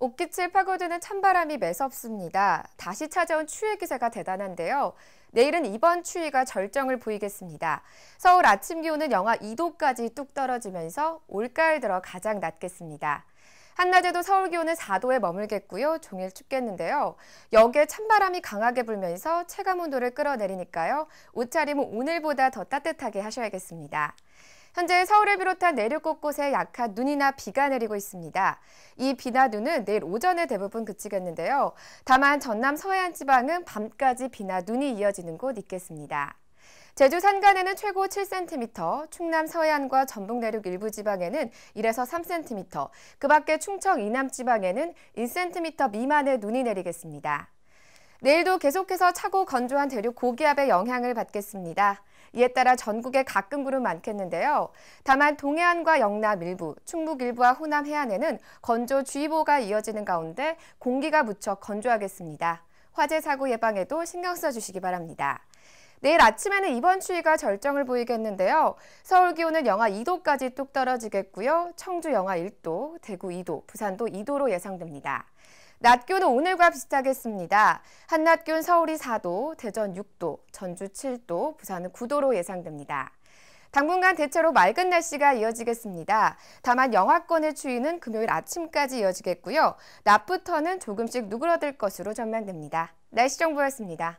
옷깃을 파고드는 찬바람이 매섭습니다. 다시 찾아온 추위 기세가 대단한데요. 내일은 이번 추위가 절정을 보이겠습니다. 서울 아침 기온은 영하 2도까지 뚝 떨어지면서 올가을 들어 가장 낮겠습니다. 한낮에도 서울 기온은 4도에 머물겠고요. 종일 춥겠는데요. 역에 찬바람이 강하게 불면서 체감 온도를 끌어내리니까요. 옷차림은 오늘보다 더 따뜻하게 하셔야겠습니다. 현재 서울을 비롯한 내륙 곳곳에 약한 눈이나 비가 내리고 있습니다. 이 비나 눈은 내일 오전에 대부분 그치겠는데요. 다만 전남 서해안 지방은 밤까지 비나 눈이 이어지는 곳 있겠습니다. 제주 산간에는 최고 7cm, 충남 서해안과 전북 내륙 일부 지방에는 1에서 3cm, 그 밖에 충청 이남 지방에는 1cm 미만의 눈이 내리겠습니다. 내일도 계속해서 차고 건조한 대륙 고기압의 영향을 받겠습니다. 이에 따라 전국에 가끔 구름 많겠는데요. 다만 동해안과 영남 일부, 충북 일부와 호남 해안에는 건조주의보가 이어지는 가운데 공기가 무척 건조하겠습니다. 화재 사고 예방에도 신경 써주시기 바랍니다. 내일 아침에는 이번 추위가 절정을 보이겠는데요. 서울 기온은 영하 2도까지 뚝 떨어지겠고요. 청주 영하 1도, 대구 2도, 부산도 2도로 예상됩니다. 낮 기온은 오늘과 비슷하겠습니다. 한낮 기온 서울이 4도, 대전 6도, 전주 7도, 부산은 9도로 예상됩니다. 당분간 대체로 맑은 날씨가 이어지겠습니다. 다만 영하권의 추위는 금요일 아침까지 이어지겠고요. 낮부터는 조금씩 누그러들 것으로 전망됩니다. 날씨 정보였습니다.